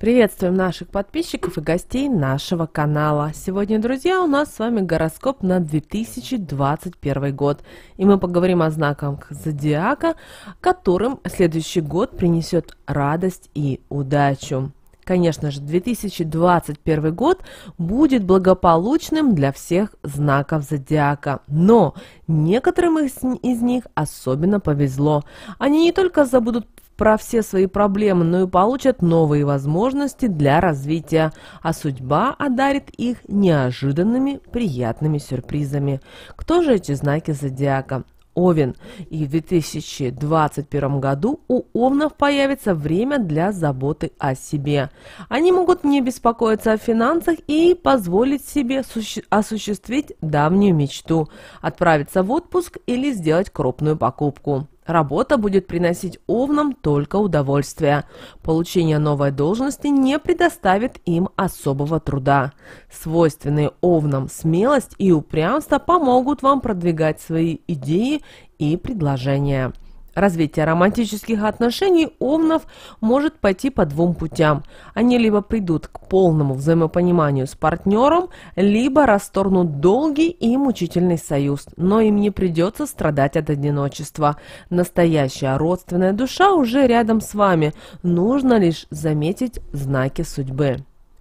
Приветствуем наших подписчиков и гостей нашего канала. Сегодня, друзья, у нас с вами гороскоп на 2021 год. И мы поговорим о знаках зодиака, которым следующий год принесет радость и удачу. Конечно же, 2021 год будет благополучным для всех знаков зодиака, но некоторым из, из них особенно повезло. Они не только забудут про все свои проблемы, но и получат новые возможности для развития, а судьба одарит их неожиданными приятными сюрпризами. Кто же эти знаки зодиака? Овен. И в 2021 году у овнов появится время для заботы о себе. Они могут не беспокоиться о финансах и позволить себе осуществить давнюю мечту – отправиться в отпуск или сделать крупную покупку. Работа будет приносить овнам только удовольствие. Получение новой должности не предоставит им особого труда. Свойственные овнам смелость и упрямство помогут вам продвигать свои идеи и предложения. Развитие романтических отношений овнов может пойти по двум путям. Они либо придут к полному взаимопониманию с партнером, либо расторгнут долгий и мучительный союз, но им не придется страдать от одиночества. Настоящая родственная душа уже рядом с вами, нужно лишь заметить знаки судьбы.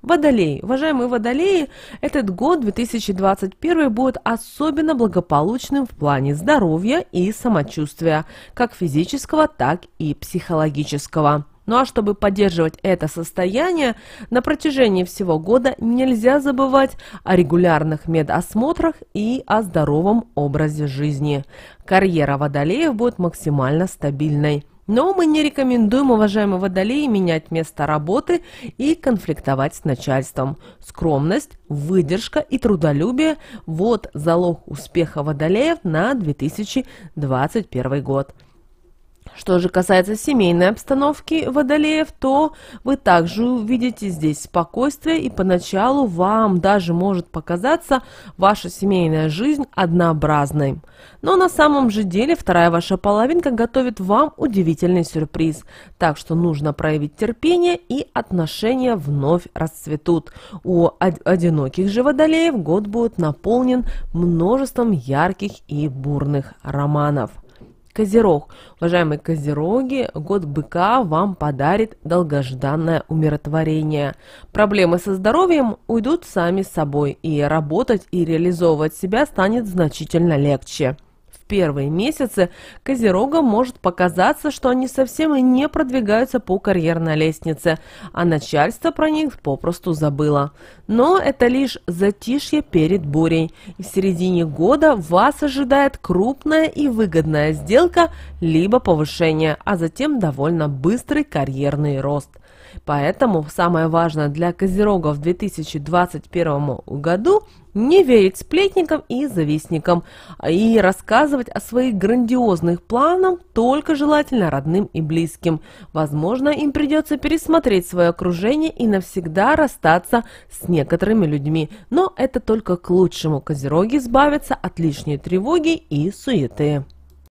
Водолей. Уважаемые водолеи, этот год 2021 будет особенно благополучным в плане здоровья и самочувствия, как физического, так и психологического. Ну а чтобы поддерживать это состояние, на протяжении всего года нельзя забывать о регулярных медосмотрах и о здоровом образе жизни. Карьера водолеев будет максимально стабильной. Но мы не рекомендуем, уважаемые водолеи, менять место работы и конфликтовать с начальством. Скромность, выдержка и трудолюбие – вот залог успеха водолеев на 2021 год. Что же касается семейной обстановки водолеев, то вы также увидите здесь спокойствие, и поначалу вам даже может показаться ваша семейная жизнь однообразной. Но на самом же деле вторая ваша половинка готовит вам удивительный сюрприз, так что нужно проявить терпение, и отношения вновь расцветут. У одиноких же водолеев год будет наполнен множеством ярких и бурных романов. Козерог. Уважаемые козероги, год быка вам подарит долгожданное умиротворение. Проблемы со здоровьем уйдут сами собой, и работать и реализовывать себя станет значительно легче первые месяцы, козерогам может показаться, что они совсем и не продвигаются по карьерной лестнице, а начальство про них попросту забыло. Но это лишь затишье перед бурей. И в середине года вас ожидает крупная и выгодная сделка, либо повышение, а затем довольно быстрый карьерный рост – Поэтому самое важное для козерогов в 2021 году не верить сплетникам и завистникам а и рассказывать о своих грандиозных планах только желательно родным и близким. Возможно, им придется пересмотреть свое окружение и навсегда расстаться с некоторыми людьми. Но это только к лучшему. Козероги избавятся от лишней тревоги и суеты.